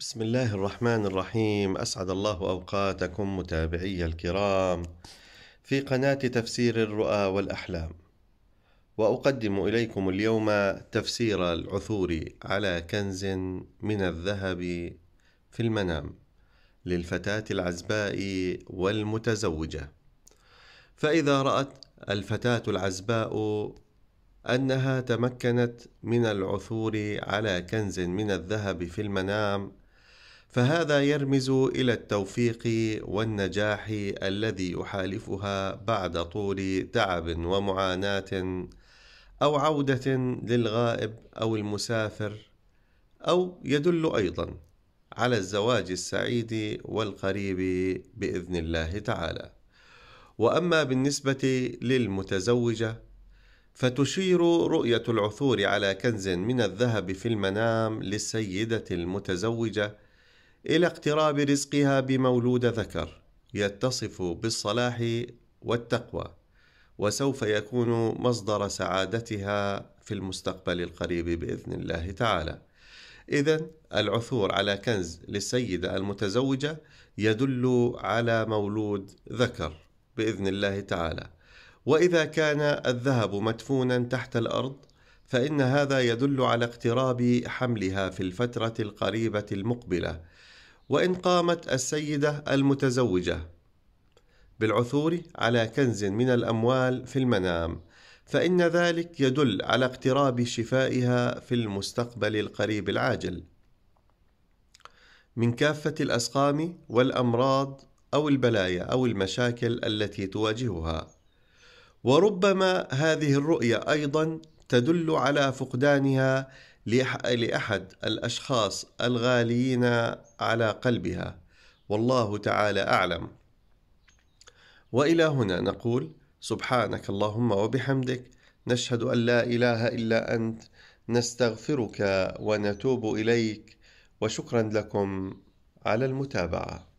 بسم الله الرحمن الرحيم اسعد الله اوقاتكم متابعي الكرام في قناه تفسير الرؤى والاحلام واقدم اليكم اليوم تفسير العثور على كنز من الذهب في المنام للفتاه العزباء والمتزوجه فاذا رات الفتاه العزباء انها تمكنت من العثور على كنز من الذهب في المنام فهذا يرمز الى التوفيق والنجاح الذي يحالفها بعد طول تعب ومعاناه او عوده للغائب او المسافر او يدل ايضا على الزواج السعيد والقريب باذن الله تعالى واما بالنسبه للمتزوجه فتشير رؤيه العثور على كنز من الذهب في المنام للسيده المتزوجه إلى اقتراب رزقها بمولود ذكر يتصف بالصلاح والتقوى وسوف يكون مصدر سعادتها في المستقبل القريب باذن الله تعالى. اذا العثور على كنز للسيده المتزوجه يدل على مولود ذكر باذن الله تعالى. واذا كان الذهب مدفونا تحت الارض فإن هذا يدل على اقتراب حملها في الفترة القريبة المقبلة وإن قامت السيدة المتزوجة بالعثور على كنز من الأموال في المنام فإن ذلك يدل على اقتراب شفائها في المستقبل القريب العاجل من كافة الأسقام والأمراض أو البلايا أو المشاكل التي تواجهها وربما هذه الرؤية أيضا تدل على فقدانها لأحد الأشخاص الغاليين على قلبها والله تعالى أعلم وإلى هنا نقول سبحانك اللهم وبحمدك نشهد أن لا إله إلا أنت نستغفرك ونتوب إليك وشكرا لكم على المتابعه